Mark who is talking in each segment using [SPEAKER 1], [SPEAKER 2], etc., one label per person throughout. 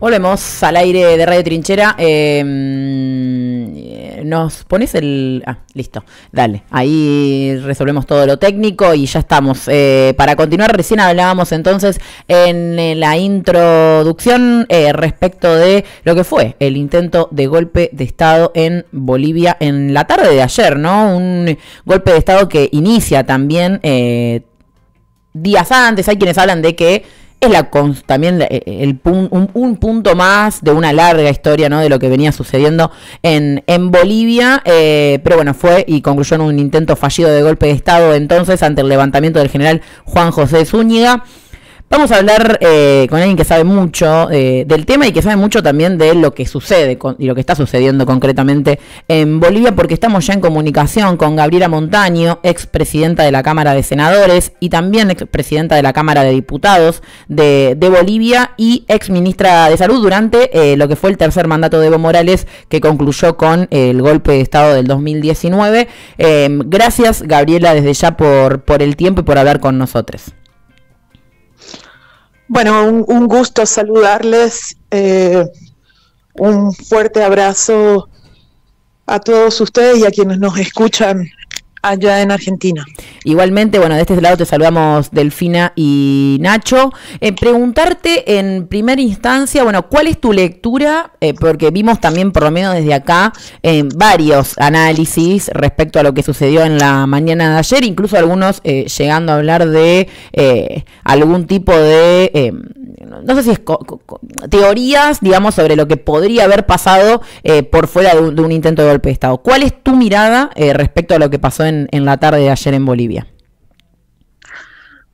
[SPEAKER 1] Volvemos al aire de Radio Trinchera. Em, eh, ¿Nos pones el...? Ah, listo. Dale. Ahí resolvemos todo lo técnico y ya estamos. Eh, para continuar, recién hablábamos entonces en eh, la introducción respecto de lo que fue el intento de golpe de Estado en Bolivia en la tarde de ayer, ¿no? Un golpe de Estado que inicia también días antes. Hay quienes hablan de que es la también eh, un, punto más de una larga historia ¿no? de lo que venía sucediendo en, en Bolivia, eh, pero bueno, fue y concluyó en un intento fallido de golpe de Estado entonces ante el levantamiento del general Juan José Zúñiga. Vamos a hablar eh, con alguien que sabe mucho eh, del tema y que sabe mucho también de lo que sucede y lo que está sucediendo concretamente en Bolivia, porque estamos ya en comunicación con Gabriela Montaño, expresidenta de la Cámara de Senadores y también expresidenta de la Cámara de Diputados de, Bolivia y ex ministra de Salud durante eh, lo que fue el tercer mandato de Evo Morales, que concluyó con el golpe de Estado del 2019. Em, gracias, Gabriela, desde ya por, por el tiempo y por hablar con nosotros.
[SPEAKER 2] Bueno, un, gusto saludarles, eh, un fuerte abrazo a todos
[SPEAKER 1] ustedes y a quienes nos escuchan allá ah, en Argentina. Igualmente, bueno, de este lado te saludamos Delfina y Nacho. Eh, preguntarte en primera instancia, bueno, ¿cuál es tu lectura? Eh, porque vimos también, por lo menos desde acá, eh, varios análisis respecto a lo que sucedió en la mañana de ayer, incluso algunos llegando a hablar de algún tipo de, no sé si es teorías, digamos, sobre lo que podría haber pasado por fuera de un, intento de golpe de Estado. ¿Cuál es tu mirada respecto a lo que pasó en en, la tarde de ayer en Bolivia?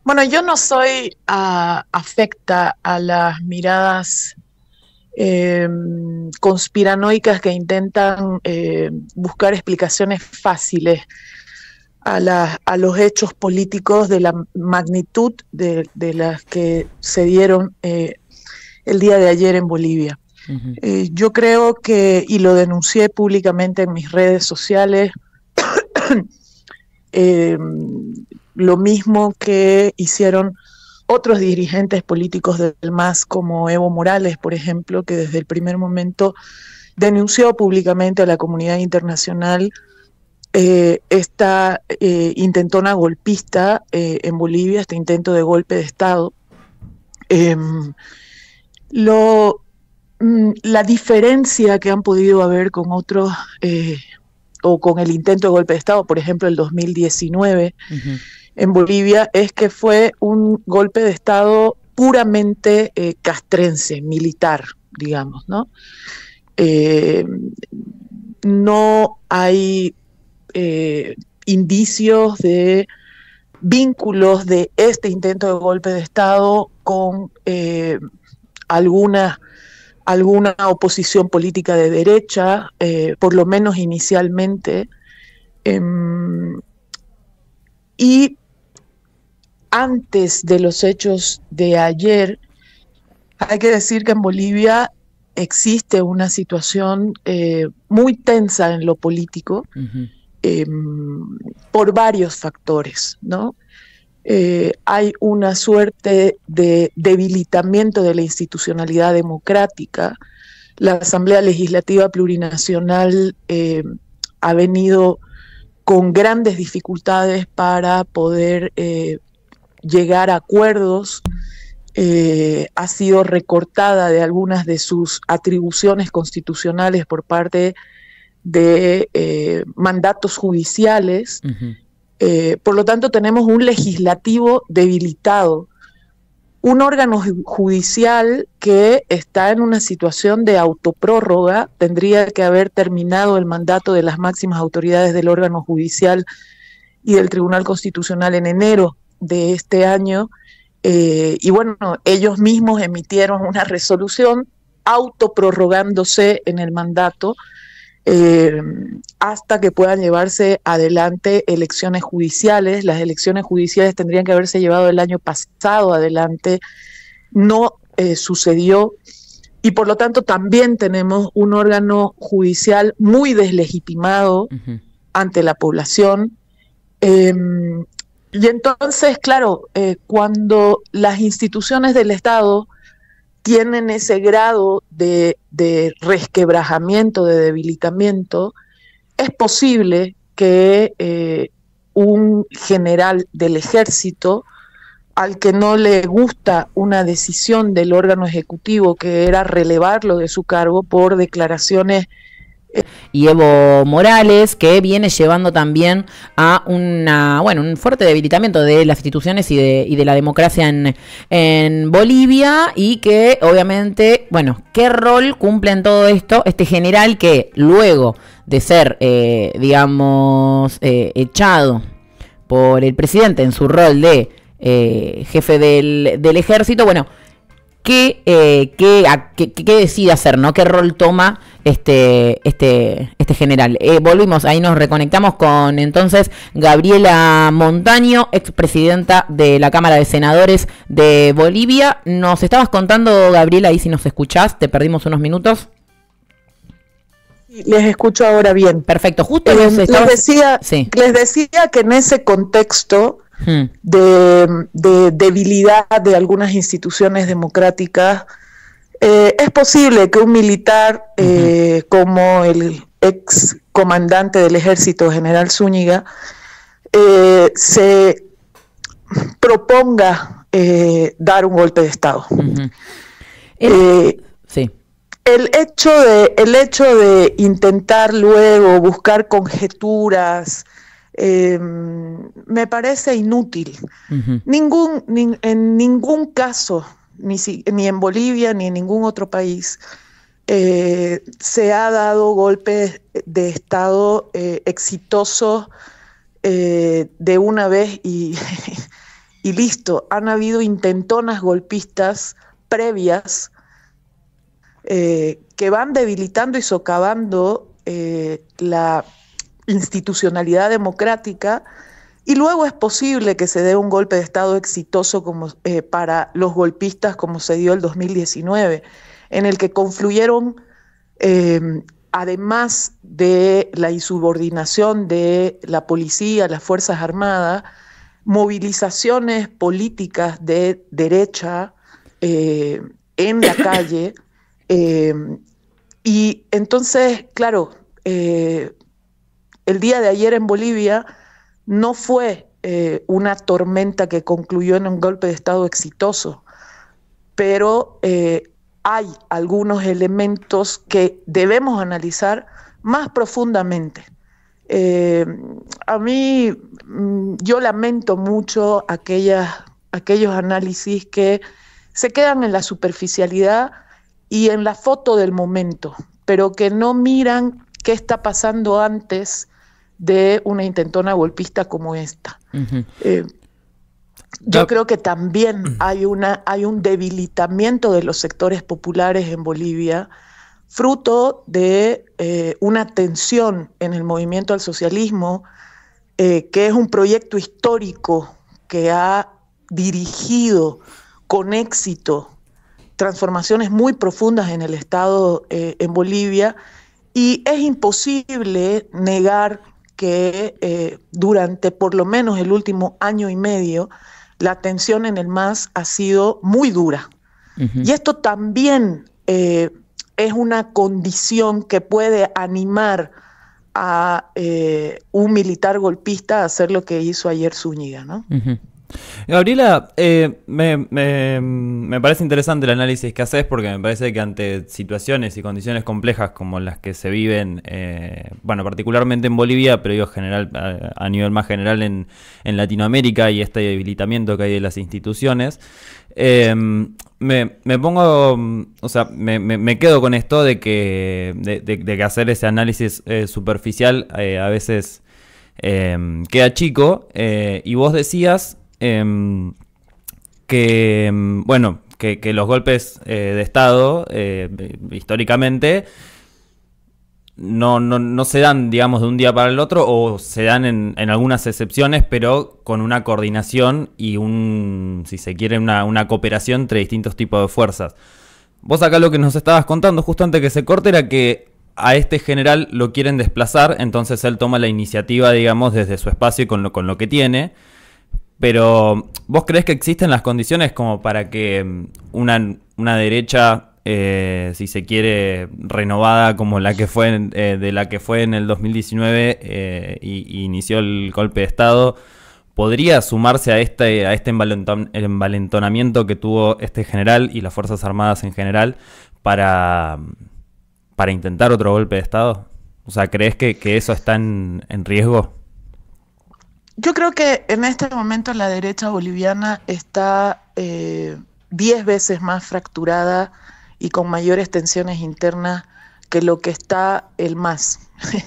[SPEAKER 2] Bueno, yo no soy ah, afecta a las miradas eh, conspiranoicas que intentan eh, buscar explicaciones fáciles a, a, los hechos políticos de la magnitud de, las que se dieron eh, el día de ayer en Bolivia. yo creo que, y lo denuncié públicamente en mis redes sociales, eh, lo mismo que hicieron otros dirigentes políticos del MAS, como Evo Morales, por ejemplo, que desde el primer momento denunció públicamente a la comunidad internacional eh, esta eh, intentona golpista en Bolivia, este intento de golpe de Estado. Em, mm, la diferencia que han podido haber con otros o con el intento de golpe de Estado, por ejemplo, el 2019 en Bolivia, es que fue un golpe de Estado puramente eh, castrense, militar, digamos, ¿no? Eh, no hay eh, indicios de vínculos de este intento de golpe de Estado con algunas alguna oposición política de derecha, eh, por lo menos inicialmente. Em, y antes de los hechos de ayer, hay que decir que en Bolivia existe una situación eh, muy tensa en lo político em, por varios factores, ¿no? Eh, hay una suerte de debilitamiento de la institucionalidad democrática. La Asamblea Legislativa Plurinacional eh, ha venido con grandes dificultades para poder eh, llegar a acuerdos. ha sido recortada de algunas de sus atribuciones constitucionales por parte de mandatos judiciales. Eh, por lo tanto, tenemos un legislativo debilitado, un órgano judicial que está en una situación de autoprórroga, tendría que haber terminado el mandato de las máximas autoridades del órgano judicial y del Tribunal Constitucional en enero de este año. Eh, y bueno, ellos mismos emitieron una resolución autoprorrogándose en el mandato eh, hasta que puedan llevarse adelante elecciones judiciales. Las elecciones judiciales tendrían que haberse llevado el año pasado adelante. No eh, sucedió y por lo tanto también tenemos un órgano judicial muy deslegitimado ante la población. Em, y entonces, claro, eh, cuando las instituciones del Estado tienen ese grado de, resquebrajamiento, de debilitamiento, es posible que eh, un general del ejército al que no le gusta una decisión del órgano ejecutivo que era
[SPEAKER 1] relevarlo de su cargo por declaraciones y Evo Morales, que viene llevando también a una, bueno, un fuerte debilitamiento de las instituciones y de, la democracia en, Bolivia y que obviamente, bueno, ¿qué rol cumple en todo esto este general que luego de ser, eh, digamos, eh, echado por el presidente en su rol de eh, jefe del, ejército, bueno, ¿qué, ¿qué decide hacer, no? ¿Qué rol toma este, este, este general. Eh, volvimos, ahí nos reconectamos con entonces Gabriela Montaño, expresidenta de la Cámara de Senadores de Bolivia. Nos estabas contando, Gabriela, ahí si nos escuchás, te perdimos unos minutos. Les escucho ahora bien. Perfecto, justo eh, les, decía,
[SPEAKER 2] les decía que en ese contexto hmm. de debilidad de algunas instituciones democráticas, eh, es posible que un militar eh, como el ex comandante del ejército, general Zúñiga, eh, se proponga dar un golpe de Estado. el, sí. el, hecho de, intentar luego buscar conjeturas, me parece inútil. en ningún caso ni, en Bolivia ni en ningún otro país eh, se ha dado golpes de Estado eh, exitosos eh, de una vez y, listo. Han habido intentonas golpistas previas que van debilitando y socavando la institucionalidad democrática y luego es posible que se dé un golpe de Estado exitoso como, eh, para los golpistas como se dio el 2019, en el que confluyeron, em, además de la insubordinación de la policía, las Fuerzas Armadas, movilizaciones políticas de derecha eh, en la calle. Em, y entonces, claro, eh, el día de ayer en Bolivia, no fue eh, una tormenta que concluyó en un golpe de Estado exitoso, pero eh, hay algunos elementos que debemos analizar más profundamente. Eh, a mí mm, yo lamento mucho aquellos análisis que se quedan en la superficialidad y en la foto del momento, pero que no miran qué está pasando antes, de una intentona golpista como esta. Eh, yo creo que también hay, una, hay un debilitamiento de los sectores populares en Bolivia, fruto de eh, una tensión en el movimiento al socialismo, eh, que es un proyecto histórico que ha dirigido con éxito transformaciones muy profundas en el Estado en Bolivia, y es imposible negar que eh, durante por lo menos el último año y medio la tensión en el MAS ha sido muy dura. Y esto también eh, es una condición que puede animar a eh, un militar golpista a hacer lo que hizo ayer Zúñiga, ¿no?
[SPEAKER 3] Gabriela, eh, me, me, parece interesante el análisis que haces porque me parece que ante situaciones y condiciones complejas como las que se viven, eh, bueno, particularmente en Bolivia, pero yo general, a, nivel más general en, Latinoamérica y este debilitamiento que hay de las instituciones, em, me, pongo, o sea, me, me, quedo con esto de que, de, que hacer ese análisis eh, superficial a veces em, queda chico. y vos decías Em, que, em, bueno, que, los golpes eh, de Estado, eh, históricamente, no, se dan, digamos, de un día para el otro o se dan en, algunas excepciones, pero con una coordinación y un, si se quiere, una, cooperación entre distintos tipos de fuerzas. Vos acá lo que nos estabas contando justo antes que se corte era que a este general lo quieren desplazar, entonces él toma la iniciativa, digamos, desde su espacio y con lo, con lo que tiene. Pero, ¿vos crees que existen las condiciones como para que mm, una, una derecha, eh, si se quiere, renovada como la que fue en, eh, de la que fue en el 2019 eh, y, inició el golpe de Estado, podría sumarse a este, a este envalentonamiento que tuvo este general y las Fuerzas Armadas en general para, para intentar otro golpe de Estado? O sea, ¿crees que, eso está en riesgo?
[SPEAKER 2] Yo creo que en este momento la derecha boliviana está eh, diez veces más fracturada y con mayores tensiones internas que lo que está el MAS.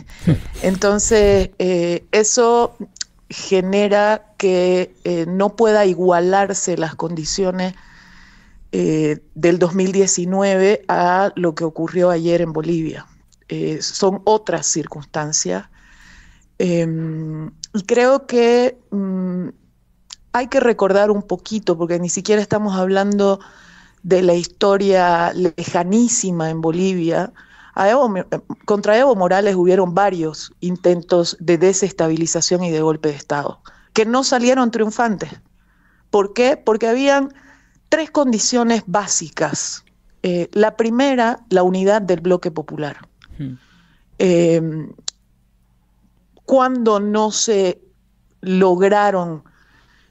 [SPEAKER 2] Entonces, eh, eso genera que eh, no pueda igualarse las condiciones del 2019 a lo que ocurrió ayer en Bolivia. son otras circunstancias Em, y creo que mm, hay que recordar un poquito, porque ni siquiera estamos hablando de la historia lejanísima en Bolivia. Em, contra Evo Morales hubieron varios intentos de desestabilización y de golpe de Estado, que no salieron triunfantes. ¿Por qué? Porque habían tres condiciones básicas. Eh, la primera, la unidad del bloque popular. Hmm. Em, cuando no se lograron,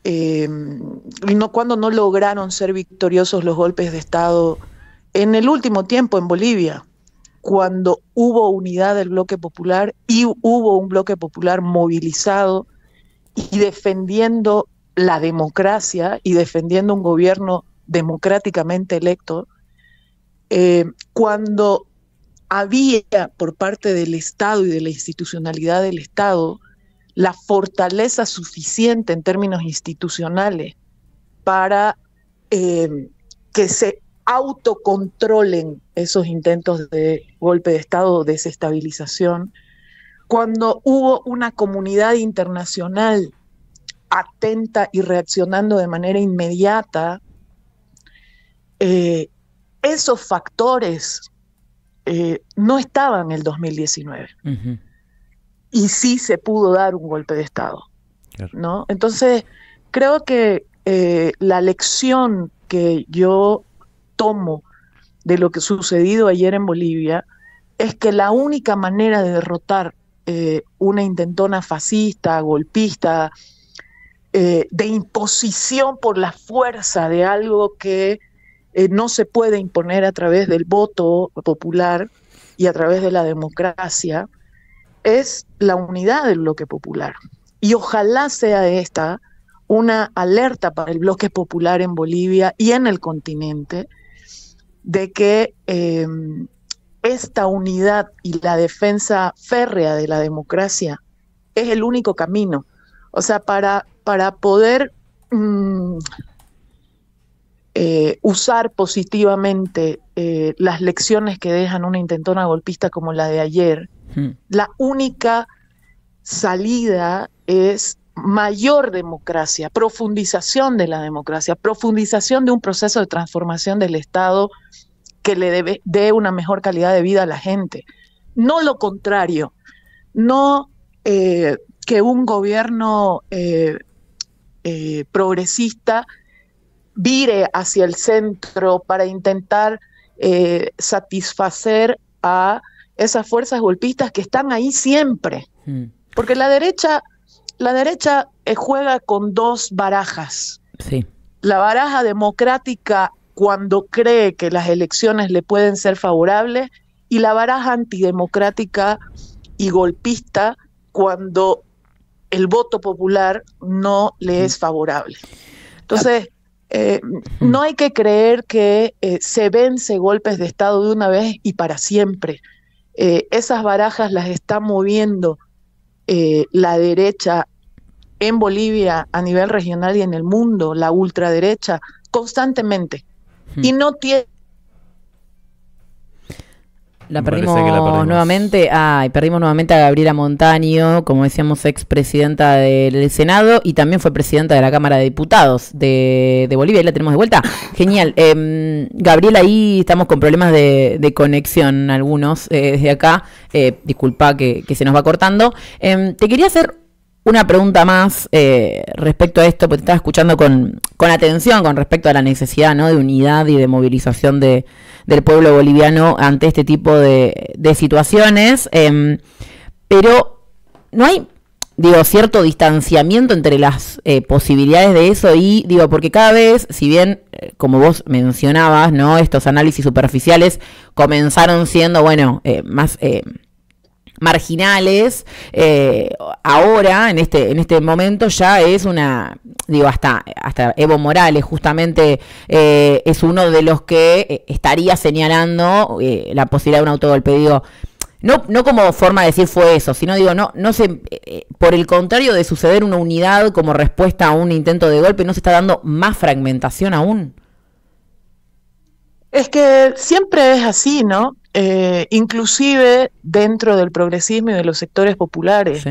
[SPEAKER 2] eh, no, cuando no lograron ser victoriosos los golpes de Estado en el último tiempo en Bolivia, cuando hubo unidad del bloque popular y hubo un bloque popular movilizado y defendiendo la democracia y defendiendo un gobierno democráticamente electo, eh, cuando había por parte del Estado y de la institucionalidad del Estado la fortaleza suficiente en términos institucionales para eh, que se autocontrolen esos intentos de golpe de Estado o desestabilización, cuando hubo una comunidad internacional atenta y reaccionando de manera inmediata, eh, esos factores eh, no estaba en el 2019. Y sí se pudo dar un golpe de Estado. ¿no? Entonces, creo que eh, la lección que yo tomo de lo que sucedido ayer en Bolivia es que la única manera de derrotar eh, una intentona fascista, golpista, de imposición por la fuerza de algo que eh, no se puede imponer a través del voto popular y a través de la democracia, es la unidad del bloque popular. Y ojalá sea esta una alerta para el bloque popular en Bolivia y en el continente de que em, esta unidad y la defensa férrea de la democracia es el único camino. O sea, para, para poder mm, eh, usar positivamente eh, las lecciones que dejan una intentona golpista como la de ayer, hmm. la única salida es mayor democracia, profundización de la democracia, profundización de un proceso de transformación del Estado que le dé una mejor calidad de vida a la gente. No lo contrario, no eh, que un gobierno progresista vire hacia el centro para intentar eh, satisfacer a esas fuerzas golpistas que están ahí siempre. Hmm. Porque la derecha, la derecha eh, juega con dos barajas. La baraja democrática cuando cree que las elecciones le pueden ser favorables y la baraja antidemocrática y golpista cuando el voto popular no le hmm. es favorable. Entonces, eh, no hay que creer que eh, se vence golpes de Estado de una vez y para siempre. Eh, esas barajas las está moviendo la derecha en Bolivia a nivel regional y en el mundo, la ultraderecha, constantemente. Y no tiene
[SPEAKER 1] la perdimos, nuevamente. Ay, perdimos nuevamente a Gabriela Montaño, como decíamos, expresidenta del Senado y también fue presidenta de la Cámara de Diputados de, Bolivia. Ahí la tenemos de vuelta. Genial. Em, Gabriela, ahí estamos con problemas de, conexión algunos eh, desde acá. Eh, disculpa que, que, se nos va cortando. Em, te quería hacer una pregunta más eh, respecto a esto, porque te estaba escuchando con, con atención con respecto a la necesidad de unidad y de movilización de, del pueblo boliviano ante este tipo de, situaciones. Em, pero no hay, digo, cierto distanciamiento entre las eh, posibilidades de eso y, digo, porque cada vez, si bien, eh, como vos mencionabas, ¿no? Estos análisis superficiales comenzaron siendo, bueno, eh, más eh, marginales, eh, ahora, en este, en este momento, ya es una, digo, hasta, hasta Evo Morales justamente eh, es uno de los que eh, estaría señalando la posibilidad de un autogolpe. Digo, no, no como forma de decir fue eso, sino digo, no, no se, por el contrario de suceder una unidad como respuesta a un intento de golpe, ¿no se está dando más fragmentación aún?
[SPEAKER 2] Es que siempre es así, ¿no? Eh, inclusive dentro del progresismo y de los sectores populares.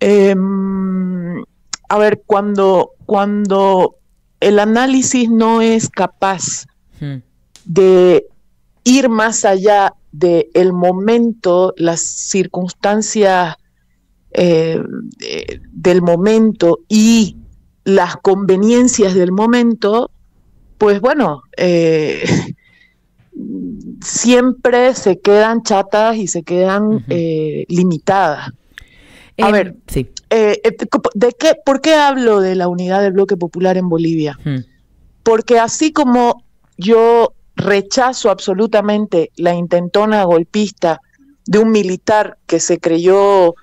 [SPEAKER 2] Em, a ver, cuando, cuando el análisis no es capaz hmm. de ir más allá del momento, las circunstancias eh, del momento y las conveniencias del momento, pues bueno, eh, siempre se quedan chatas y se quedan eh, limitadas. A em, ver, eh, eh, ¿de qué, ¿por qué hablo de la unidad del bloque popular en Bolivia? Porque así como yo rechazo absolutamente la intentona golpista de un militar que se creyó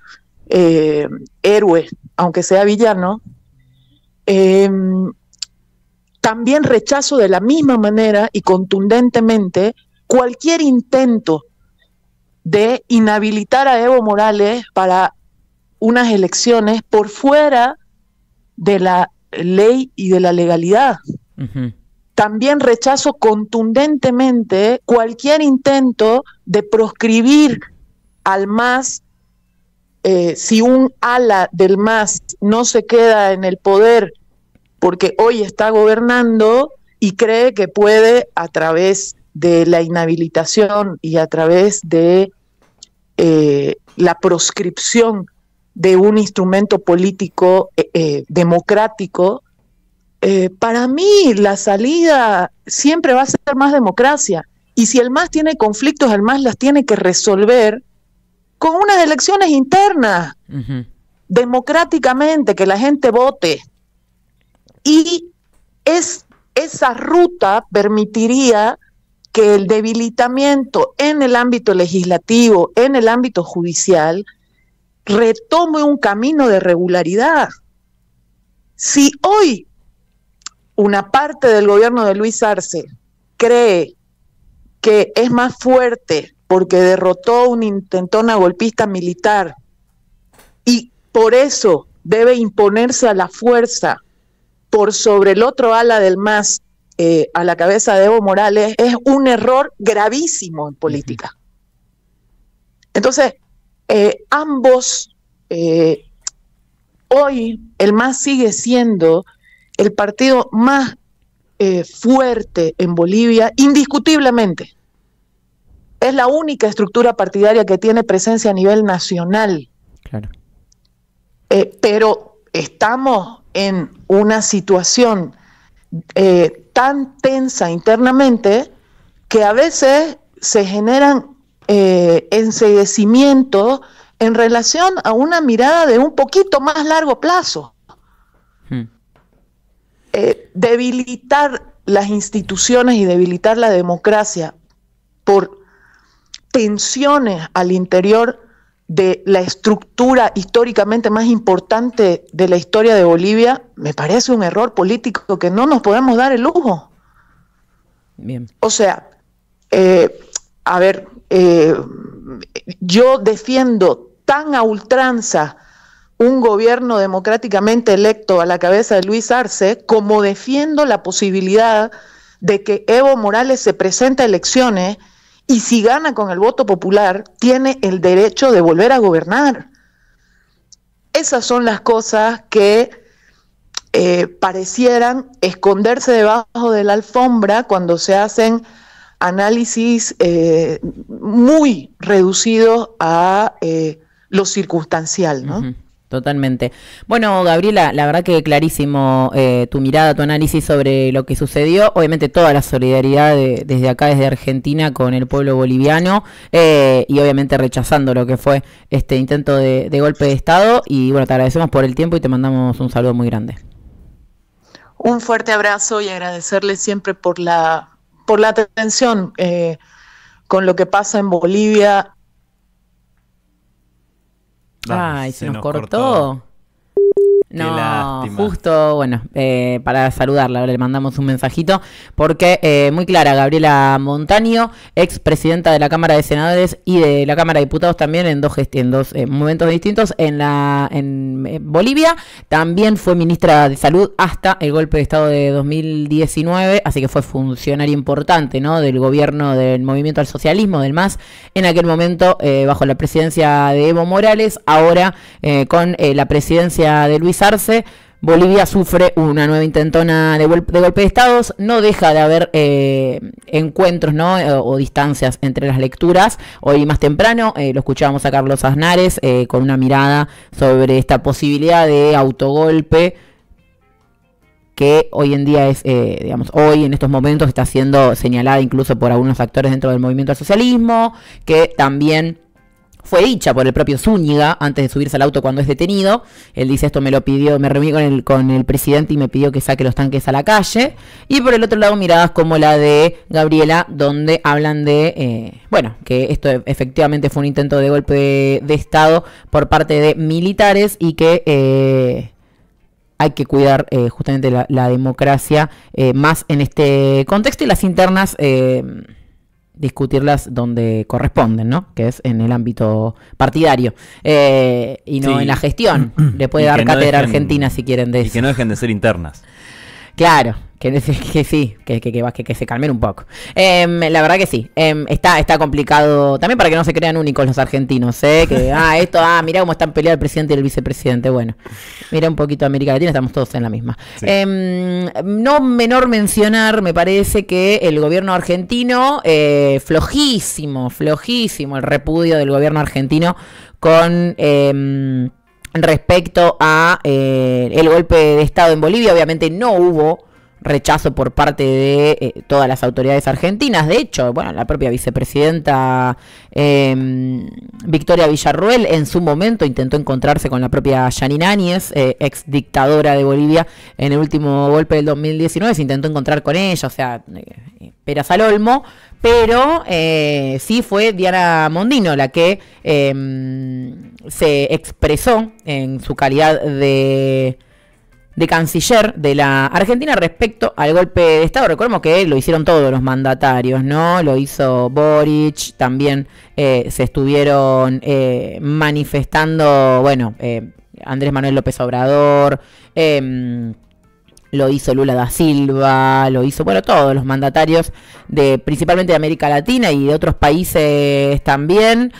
[SPEAKER 2] héroe, aunque sea villano, em, también rechazo de la misma manera y contundentemente cualquier intento de inhabilitar a Evo Morales para unas elecciones por fuera de la ley y de la legalidad. También rechazo contundentemente cualquier intento de proscribir al MAS eh, si un ala del MAS no se queda en el poder porque hoy está gobernando y cree que puede a través de la inhabilitación y a través de eh, la proscripción de un instrumento político eh, eh, democrático, para mí la salida siempre va a ser más democracia. Y si el MAS tiene conflictos, el MAS las tiene que resolver con unas elecciones internas, democráticamente, que la gente vote. Y es, esa ruta permitiría que el debilitamiento en el ámbito legislativo, en el ámbito judicial, retome un camino de regularidad. Si hoy una parte del gobierno de Luis Arce cree que es más fuerte porque derrotó un intentona golpista militar y por eso debe imponerse a la fuerza por sobre el otro ala del MAS eh, a la cabeza de Evo Morales es un error gravísimo en política. Entonces, eh, ambos, eh, hoy el MAS sigue siendo el partido más fuerte en Bolivia, indiscutiblemente. Es la única estructura partidaria que tiene presencia a nivel nacional. Claro. pero estamos en una situación eh, tan tensa internamente que a veces se generan eh, en relación a una mirada de un poquito más largo plazo. Hmm. Eh, debilitar las instituciones y debilitar la democracia por tensiones al interior de la estructura históricamente más importante de la historia de Bolivia, me parece un error político que no nos podemos dar el lujo. Bien. O sea, eh, a ver, eh, yo defiendo tan a ultranza un gobierno democráticamente electo a la cabeza de Luis Arce como defiendo la posibilidad de que Evo Morales se presente a elecciones y si gana con el voto popular, tiene el derecho de volver a gobernar. Esas son las cosas que eh, parecieran esconderse debajo de la alfombra cuando se hacen análisis eh, muy reducidos a eh, lo circunstancial,
[SPEAKER 1] ¿no? Totalmente. Bueno, Gabriela, la verdad que clarísimo eh, tu mirada, tu análisis sobre lo que sucedió. Obviamente toda la solidaridad desde acá, desde Argentina, con el pueblo boliviano eh, y obviamente rechazando lo que fue este intento de, golpe de Estado. Y bueno, te agradecemos por el tiempo y te mandamos un saludo muy grande.
[SPEAKER 2] Un fuerte abrazo y agradecerle siempre por la, por la atención eh,
[SPEAKER 1] con lo que pasa en Bolivia Ay, se, nos, cortó. No, justo, bueno, eh, para saludarla, le mandamos un mensajito, porque eh, muy clara, Gabriela Montaño, ex presidenta de la Cámara de Senadores y de la Cámara de Diputados también en dos, dos eh, momentos distintos en, la, en Bolivia, también fue ministra de Salud hasta el golpe de Estado de 2019, así que fue funcionaria importante ¿no? del gobierno del movimiento al socialismo, del MAS, en aquel momento bajo la presidencia de Evo Morales, ahora con la presidencia de Luis Bolivia sufre una nueva intentona de, golpe de estados, no deja de haber eh, encuentros eh, O, distancias entre las lecturas. Hoy más temprano eh, lo escuchábamos a Carlos Aznares con una mirada sobre esta posibilidad de autogolpe que hoy en día es, digamos, hoy en estos momentos está siendo señalada incluso por algunos actores dentro del movimiento socialismo, que también fue dicha por el propio Zúñiga antes de subirse al auto cuando es detenido. Él dice esto me lo pidió, me reuní con el, con el presidente y me pidió que saque los tanques a la calle. Y por el otro lado miradas como la de Gabriela, donde hablan de, eh, bueno, que esto efectivamente fue un intento de golpe de, Estado por parte de militares y que... Eh, hay que cuidar eh, justamente la, la democracia más en este contexto y las internas discutirlas donde corresponden, ¿no? Que es en el ámbito partidario eh, y no en la gestión. Le puede dar cátedra argentina si quieren de Y que no dejen de ser internas. Claro, Que, que sí, que, que, se calmen un poco. Em, la verdad que sí, em, está, está complicado. También para que no se crean únicos los argentinos, ¿eh? Que, ah, esto, ah, mira cómo están peleando el presidente y el vicepresidente. Bueno, mira un poquito América Latina, estamos todos en la misma. Em, no menor mencionar, me parece que el gobierno argentino, eh, flojísimo, flojísimo el repudio del gobierno argentino con respecto a eh, el golpe de estado en Bolivia obviamente no hubo rechazo por parte de eh, todas las autoridades argentinas. De hecho, bueno, la propia vicepresidenta em, Victoria Villarruel en su momento intentó encontrarse con la propia Yanina Áñez, eh, ex dictadora de Bolivia, en el último golpe del 2019, se intentó encontrar con ella, o sea, eh, peras al olmo, pero sí fue Diana Mondino la que em, se expresó en su calidad de de canciller de la Argentina respecto al golpe de Estado. Recordemos que lo hicieron todos los mandatarios, ¿no? Lo hizo Boric, también eh, se estuvieron eh, manifestando, bueno, eh, Andrés Manuel López Obrador, em, lo hizo Lula da Silva, lo hizo, bueno, todos los mandatarios de principalmente de América Latina y de otros países también,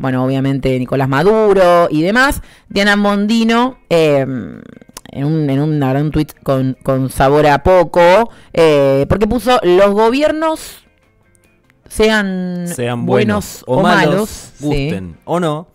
[SPEAKER 1] bueno, obviamente Nicolás Maduro y demás. Diana Mondino eh, en un, en un, tweet con, sabor a poco, eh, porque puso los gobiernos sean,
[SPEAKER 3] sean buenos, o, malos, gusten o no,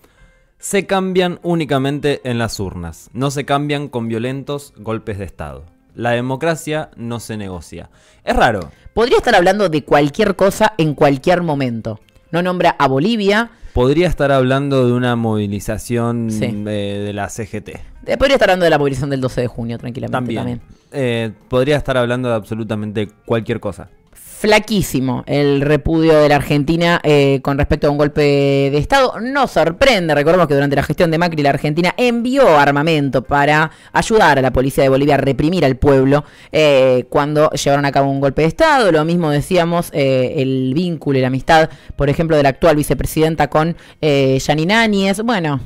[SPEAKER 3] se cambian únicamente en las urnas, no se cambian con violentos golpes de Estado. La democracia no se negocia. Es raro.
[SPEAKER 1] Podría estar hablando de cualquier cosa en cualquier momento. No nombra a Bolivia,
[SPEAKER 3] podría estar hablando de una movilización de, la CGT.
[SPEAKER 1] Eh, podría estar hablando de la movilización del 12 de junio, tranquilamente. También.
[SPEAKER 3] Eh, podría estar hablando de absolutamente cualquier cosa
[SPEAKER 1] flaquísimo el repudio de la Argentina eh, con respecto a un golpe de Estado. No sorprende, recordemos que durante la gestión de Macri la Argentina envió armamento para ayudar a la policía de Bolivia a reprimir al pueblo eh, cuando llevaron a cabo un golpe de Estado. Lo mismo decíamos eh, el vínculo y la amistad, por ejemplo, de la actual vicepresidenta con Janine Áñez. Bueno,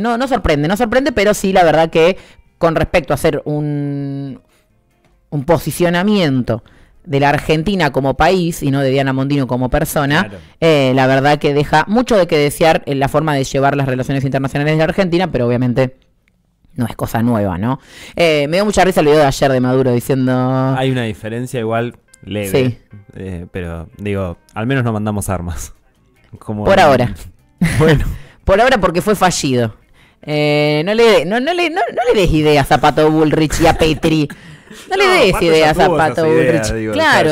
[SPEAKER 1] no, no sorprende, no sorprende, pero sí la verdad que con respecto a hacer un, un posicionamiento de la Argentina como país y no de Diana Mondino como persona, eh, la verdad que deja mucho de que desear en eh, la forma de llevar las relaciones internacionales de la Argentina, pero obviamente no es cosa nueva, ¿no? Eh, me dio mucha risa el video de ayer de Maduro diciendo...
[SPEAKER 3] Hay una diferencia igual leve, sí. pero digo, al menos no mandamos armas. Como Por ahora.
[SPEAKER 1] bueno. Por ahora porque fue fallido. no, le, no, le, no le des ideas a Pato Bullrich y a Petri. No, le des ideas a Pato Ulrich. claro.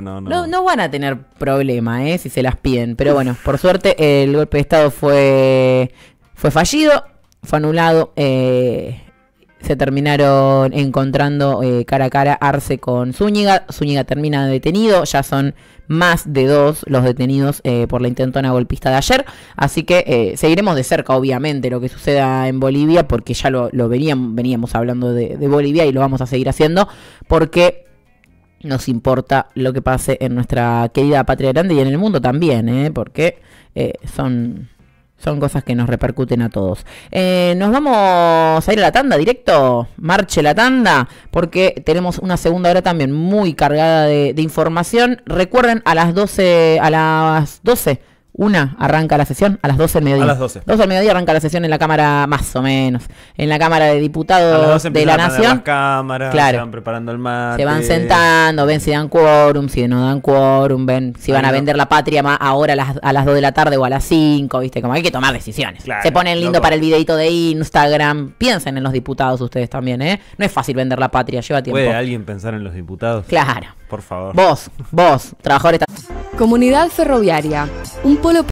[SPEAKER 1] no, no. van a tener problema, ¿eh? Si se las piden. Pero bueno, por suerte, el golpe de Estado fue, fue fallido, fue anulado. Eh, se terminaron encontrando eh, cara a cara Arce con Zúñiga. Zúñiga termina detenido. Ya son más de dos los detenidos eh, por la intentona golpista de ayer. Así que eh, seguiremos de cerca, obviamente, lo que suceda en Bolivia, porque ya lo, lo veníamos hablando de, Bolivia y lo vamos a seguir haciendo, porque nos importa lo que pase en nuestra querida patria grande y en el mundo también, eh, porque son son cosas que nos repercuten a todos. Eh, nos vamos a ir a la tanda directo. Marche la tanda. Porque tenemos una segunda hora también muy cargada de, de información. Recuerden a las 12. A las 12 una arranca la sesión a las 12 del mediodía. A las 12. 12 del mediodía arranca la sesión en la Cámara, más o menos. En la Cámara de Diputados de la Nación. Las
[SPEAKER 3] cámaras, claro. van preparando el mar. Se van sentando,
[SPEAKER 1] ven si dan quórum, si no dan quórum, ven si van a vender la patria ahora a las, a 2 de la tarde o a las 5, ¿viste? Como hay que tomar decisiones. se ponen lindo para el videito de Instagram. Piensen en los diputados ustedes también, ¿eh? No es fácil vender la patria, lleva tiempo. ¿Puede
[SPEAKER 3] alguien pensar en los diputados? Claro. Por favor. Vos, vos, trabajadores. Comunidad Ferroviaria, un polo